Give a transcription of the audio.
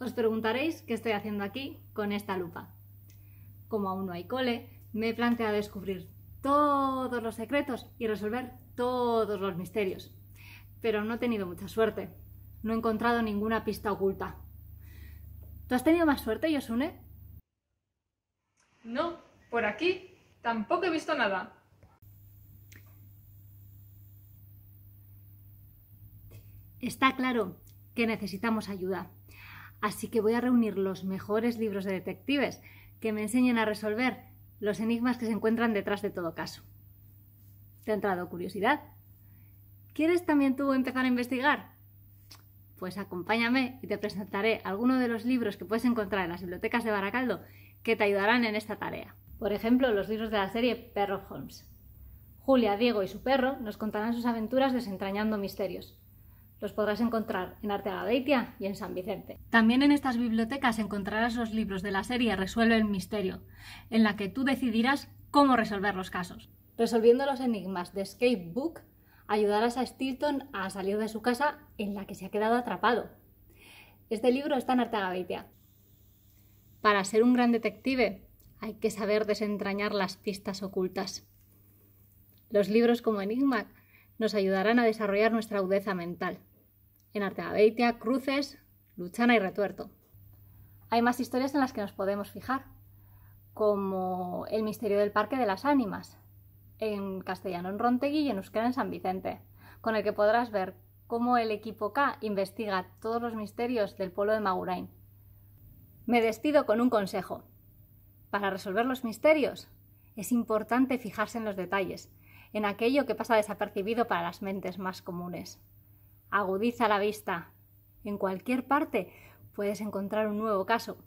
Os preguntaréis qué estoy haciendo aquí con esta lupa. Como aún no hay cole, me he planteado descubrir todos los secretos y resolver todos los misterios. Pero no he tenido mucha suerte. No he encontrado ninguna pista oculta. ¿Tú has tenido más suerte, Yosune? No, por aquí tampoco he visto nada. Está claro que necesitamos ayuda. Así que voy a reunir los mejores libros de detectives que me enseñen a resolver los enigmas que se encuentran detrás de todo caso. ¿Te ha entrado curiosidad? ¿Quieres también tú empezar a investigar? Pues acompáñame y te presentaré algunos de los libros que puedes encontrar en las bibliotecas de Baracaldo que te ayudarán en esta tarea. Por ejemplo, los libros de la serie Perro Holmes. Julia, Diego y su perro nos contarán sus aventuras desentrañando misterios. Los podrás encontrar en Arteaga Deitia y en San Vicente. También en estas bibliotecas encontrarás los libros de la serie Resuelve el misterio, en la que tú decidirás cómo resolver los casos. Resolviendo los enigmas de Escape Book, ayudarás a Stilton a salir de su casa en la que se ha quedado atrapado. Este libro está en Arteaga Deitia. Para ser un gran detective hay que saber desentrañar las pistas ocultas. Los libros como Enigma nos ayudarán a desarrollar nuestra agudeza mental en Arteabeitia, Cruces, Luchana y Retuerto. Hay más historias en las que nos podemos fijar, como El misterio del Parque de las Ánimas, en castellano en Rontegui y en euskera en San Vicente, con el que podrás ver cómo el equipo K investiga todos los misterios del pueblo de Magurain. Me despido con un consejo. Para resolver los misterios, es importante fijarse en los detalles, en aquello que pasa desapercibido para las mentes más comunes agudiza la vista. En cualquier parte puedes encontrar un nuevo caso.